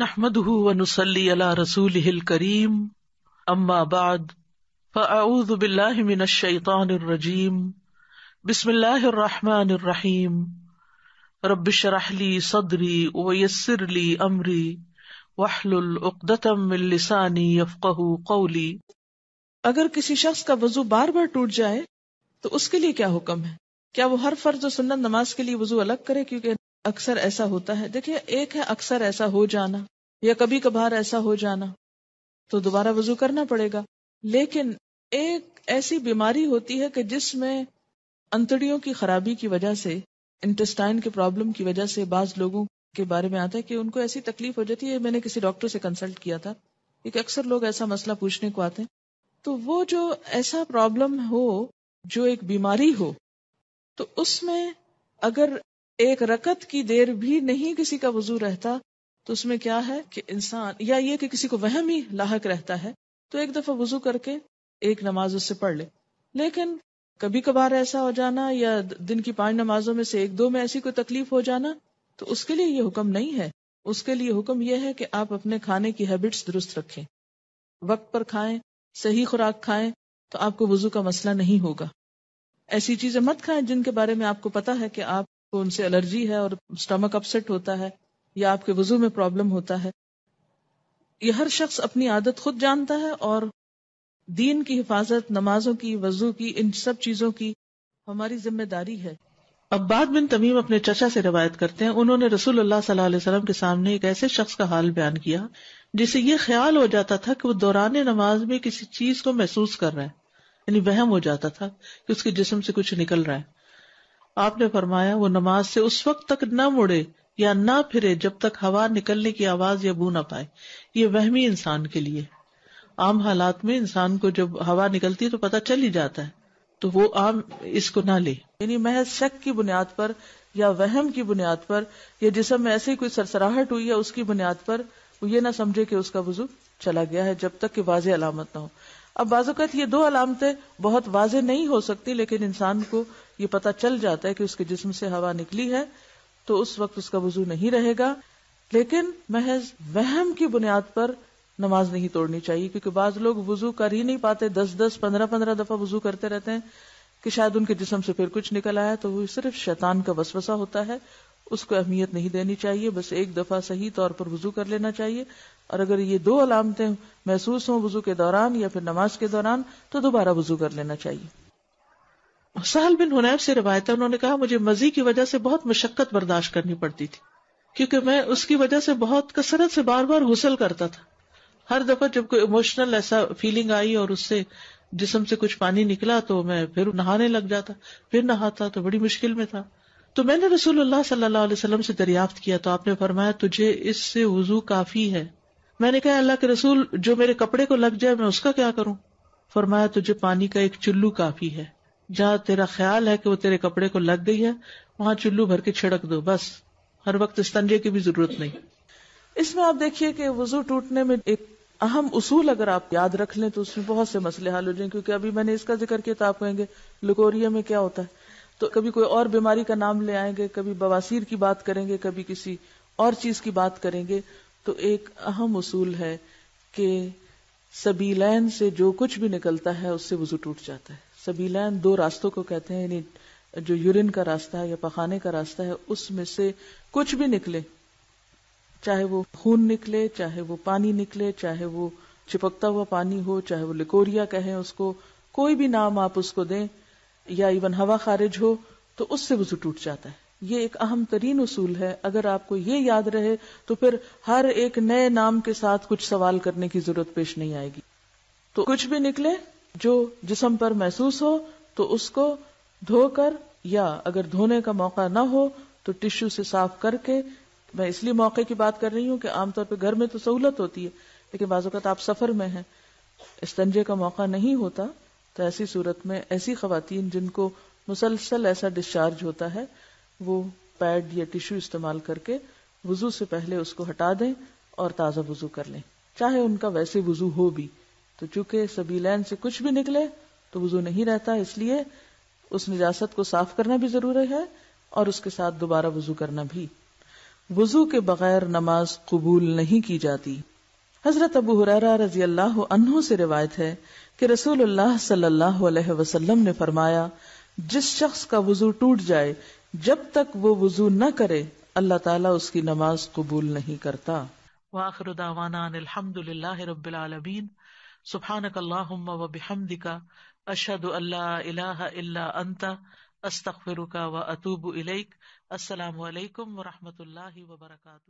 नहमदली अला रसूल करीम अम्माबाद फ़ाउज़बिल्लाशैतानरजीम बिस्मिल्लाहमानरहीम रबिशराहली सदरी वयसरली अमरी वाहलुलउक़दतम लिसानी यफ़क़ह कौली अगर किसी शख्स का वजू बार बार टूट जाए तो उसके लिए क्या हुक्म है क्या वो हर फर्ज और सुन्नत नमाज के लिए वजू अलग करे क्योंकि अक्सर ऐसा होता है देखिए एक है अक्सर ऐसा हो जाना या कभी कभार ऐसा हो जाना तो दोबारा वजू करना पड़ेगा लेकिन एक ऐसी बीमारी होती है कि जिसमें अंतड़ियों की खराबी की वजह से इंटेस्टाइन के प्रॉब्लम की वजह से बाज लोगों के बारे में आता है कि उनको ऐसी तकलीफ हो जाती है मैंने किसी डॉक्टर से कंसल्ट किया था एक अक्सर लोग ऐसा मसला पूछने को आते हैं तो वो जो ऐसा प्रॉब्लम हो जो एक बीमारी हो तो उसमें अगर एक रकत की देर भी नहीं किसी का वजू रहता तो उसमें क्या है कि इंसान या ये कि किसी को वहम ही लाक रहता है तो एक दफा वजू करके एक नमाज उससे पढ़ ले। लेकिन कभी कभार ऐसा हो जाना या दिन की पांच नमाजों में से एक दो में ऐसी कोई तकलीफ हो जाना तो उसके लिए ये हुक्म नहीं है उसके लिए हुक्म यह है कि आप अपने खाने की हैबिट्स दुरुस्त रखें वक्त पर खाएं सही खुराक खाएं तो आपको वजू का मसला नहीं होगा ऐसी चीजें मत खाएं जिनके बारे में आपको पता है कि आप को तो उनसे एलर्जी है और स्टमक अपसेट होता है या आपके वजू में प्रॉब्लम होता है ये हर शख्स अपनी आदत खुद जानता है और दीन की हिफाजत नमाजों की वजू की इन सब चीजों की हमारी जिम्मेदारी है अब्बाद बिन तमीम अपने चचा से रवायत करते हैं उन्होंने रसूल अल्लाह सल्लल्लाहु अलैहि वसल्लम के सामने एक ऐसे शख्स का हाल बयान किया जिसे ये ख्याल हो जाता था कि वो दौरान नमाज में किसी चीज को महसूस कर रहा है यानी वहम हो जाता था कि उसके जिसम से कुछ निकल रहा है आपने फरमाया वो नमाज से उस वक्त तक न मुड़े या न फिरे जब तक हवा निकलने की आवाज या बू ना पाए ये वहमी इंसान के लिए आम हालात में इंसान को जब हवा निकलती है तो पता चल ही जाता है तो वो आम इसको ना ले यानी महज शक की बुनियाद पर या वहम की बुनियाद पर या जिसम में ऐसी कोई सरसराहट हुई है उसकी बुनियाद पर वो ये ना समझे कि उसका वजू चला गया है जब तक कि वाज अलामत ना हो अब बाजत ये दो अलामतें बहुत वाज नहीं हो सकती लेकिन इंसान को ये पता चल जाता है कि उसके जिसम से हवा निकली है तो उस वक्त उसका वजू नहीं रहेगा लेकिन महज वहम की बुनियाद पर नमाज नहीं तोड़नी चाहिए क्योंकि बाज लोग वजू कर ही नहीं पाते दस दस पंद्रह पंद्रह दफा वजू करते रहते हैं कि शायद उनके जिसम से फिर कुछ निकल आया तो वो सिर्फ शैतान का वसवसा होता है उसको अहमियत नहीं देनी चाहिए बस एक दफा सही तौर पर वजू कर लेना चाहिए और अगर ये दो अलामतें महसूस हों वजू के दौरान या फिर नमाज के दौरान तो दोबारा वजू कर लेना चाहिए सहल बिन हुनैब से रवायत है उन्होंने कहा मुझे मजी की वजह से बहुत मशक्कत बर्दाश्त करनी पड़ती थी क्योंकि मैं उसकी वजह से बहुत कसरत से बार बार गुसल करता था हर दफा जब कोई इमोशनल ऐसा फीलिंग आई और उससे जिसम से कुछ पानी निकला तो मैं फिर नहाने लग जाता फिर नहाता तो बड़ी मुश्किल में था तो मैंने रसूलुल्लाह सल्लल्लाहु अलैहि वसल्लम से दरियाफ्त किया तो आपने फरमाया तुझे इससे वजू काफी है मैंने कहा अल्लाह के रसूल जो मेरे कपड़े को लग जाए मैं उसका क्या करूँ फरमाया तुझे पानी का एक चुल्लू काफी है जहाँ तेरा ख्याल है कि वो तेरे कपड़े को लग गई है वहाँ चुल्लू भर के छिड़क दो बस हर वक्त स्तंजे की भी जरूरत नहीं इसमें आप देखिए कि वजू टूटने में एक अहम उसूल अगर आप याद रख लें तो उसमें बहुत से मसले हल हो जाएंगे क्योंकि अभी मैंने इसका जिक्र किया तो आप कहेंगे लुकोरिया में क्या होता है तो कभी कोई और बीमारी का नाम ले आएंगे कभी बवासीर की बात करेंगे कभी किसी और चीज की बात करेंगे तो एक अहम उसूल है कि सबीलैन से जो कुछ भी निकलता है उससे वजू टूट जाता है सबीलैन दो रास्तों को कहते हैं यानी जो यूरिन का रास्ता है या पखाने का रास्ता है उसमें से कुछ भी निकले चाहे वो खून निकले चाहे वो पानी निकले चाहे वो चिपकता हुआ पानी हो चाहे वो लिकोरिया कहें उसको कोई भी नाम आप उसको दें या इवन हवा खारिज हो तो उससे वजू टूट जाता है ये एक अहम तरीन उसूल है अगर आपको ये याद रहे तो फिर हर एक नए नाम के साथ कुछ सवाल करने की जरूरत पेश नहीं आएगी तो कुछ भी निकले जो जिसम पर महसूस हो तो उसको धोकर या अगर धोने का मौका ना हो तो टिश्यू से साफ करके मैं इसलिए मौके की बात कर रही हूं कि आमतौर पर घर में तो सहूलत होती है लेकिन बाजूकत आप सफर में हैं इस तंजे का मौका नहीं होता तो ऐसी सूरत में ऐसी खातन जिनको मुसलसल ऐसा डिस्चार्ज होता है वो पैड या टिश्यू इस्तेमाल करके वजू से पहले उसको हटा दें और ताज़ा वजू कर लें चाहे उनका वैसे वजू हो भी तो चूंकि सबीलैन से कुछ भी निकले तो वजू नहीं रहता इसलिए उस निजात को साफ करना भी जरूरी है और उसके साथ दोबारा वजू करना भी वजू के बगैर नमाज कबूल नहीं की जाती हजरत अबू रजी अल्लाह से रिवायत है कि रसूल सल्लल्लाहु अलैहि वसल्लम ने फरमाया जिस शख्स का वजू टूट जाए जब तक वो वजू न करे अल्लाह ताला उसकी नमाज कबूल नहीं करता वाखिर अलहमदुलिल्लाह रब्बिल व बिहमदिका अशहदु अल्ला इलाहा इल्ला अंता